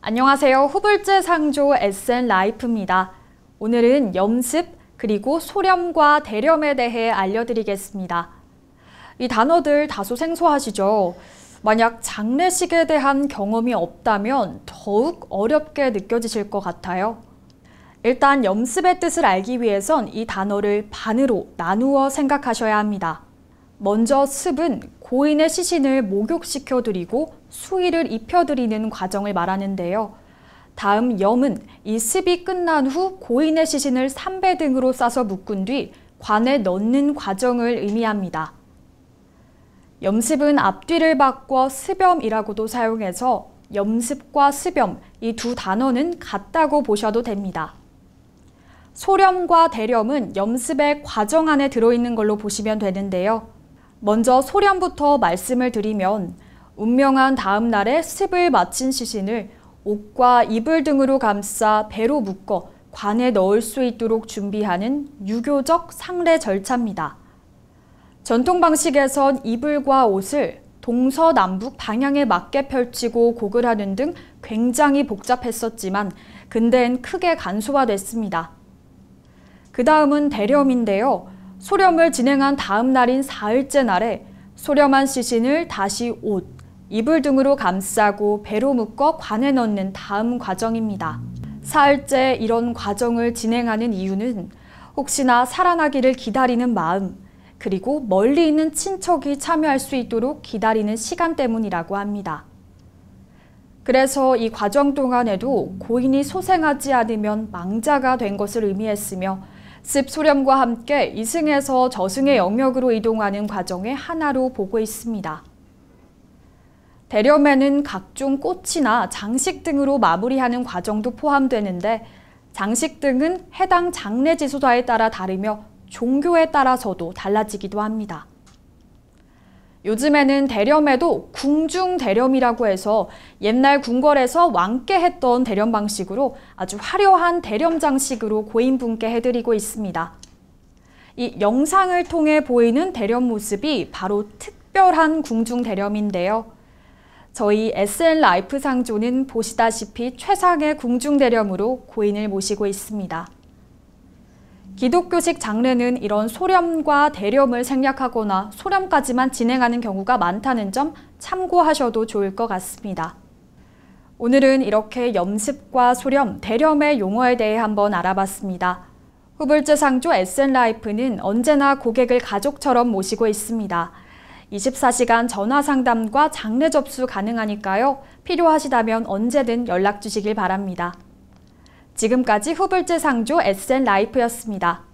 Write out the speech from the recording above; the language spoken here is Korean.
안녕하세요. 후불제 상조 SN 라이프입니다. 오늘은 염습 그리고 소렴과 대렴에 대해 알려드리겠습니다. 이 단어들 다소 생소하시죠? 만약 장례식에 대한 경험이 없다면 더욱 어렵게 느껴지실 것 같아요. 일단 염습의 뜻을 알기 위해선 이 단어를 반으로 나누어 생각하셔야 합니다. 먼저 습은 고인의 시신을 목욕시켜드리고 수의를 입혀드리는 과정을 말하는데요. 다음 염은 이 습이 끝난 후 고인의 시신을 삼배 등으로 싸서 묶은 뒤 관에 넣는 과정을 의미합니다. 염습은 앞뒤를 바꿔 습염이라고도 사용해서 염습과 습염 이 두 단어는 같다고 보셔도 됩니다. 소렴과 대렴은 염습의 과정 안에 들어있는 걸로 보시면 되는데요. 먼저 소련부터 말씀을 드리면 운명한 다음 날에 습을 마친 시신을 옷과 이불 등으로 감싸 배로 묶어 관에 넣을 수 있도록 준비하는 유교적 상례 절차입니다. 전통 방식에선 이불과 옷을 동서남북 방향에 맞게 펼치고 고글하는 등 굉장히 복잡했었지만 근대엔 크게 간소화됐습니다. 그 다음은 대렴인데요. 소렴을 진행한 다음 날인 4일째 날에 소렴한 시신을 다시 옷, 이불 등으로 감싸고 배로 묶어 관에 넣는 다음 과정입니다. 4일째 이런 과정을 진행하는 이유는 혹시나 살아나기를 기다리는 마음, 그리고 멀리 있는 친척이 참여할 수 있도록 기다리는 시간 때문이라고 합니다. 그래서 이 과정 동안에도 고인이 소생하지 않으면 망자가 된 것을 의미했으며 습소렴과 함께 이승에서 저승의 영역으로 이동하는 과정의 하나로 보고 있습니다. 대렴에는 각종 꽃이나 장식 등으로 마무리하는 과정도 포함되는데 장식 등은 해당 장례 지소자에 따라 다르며 종교에 따라서도 달라지기도 합니다. 요즘에는 대렴에도 궁중 대렴이라고 해서 옛날 궁궐에서 왕께 했던 대렴 방식으로 아주 화려한 대렴 장식으로 고인분께 해드리고 있습니다. 이 영상을 통해 보이는 대렴 모습이 바로 특별한 궁중 대렴인데요. 저희 SN 라이프 상조는 보시다시피 최상의 궁중 대렴으로 고인을 모시고 있습니다. 기독교식 장르는 이런 소렴과 대렴을 생략하거나 소렴까지만 진행하는 경우가 많다는 점 참고하셔도 좋을 것 같습니다. 오늘은 이렇게 염습과 소렴, 대렴의 용어에 대해 한번 알아봤습니다. 후불제상조 에센라이프는 언제나 고객을 가족처럼 모시고 있습니다. 24시간 전화 상담과 장례 접수 가능하니까요. 필요하시다면 언제든 연락 주시길 바랍니다. 지금까지 후불제 상조 SN 라이프였습니다.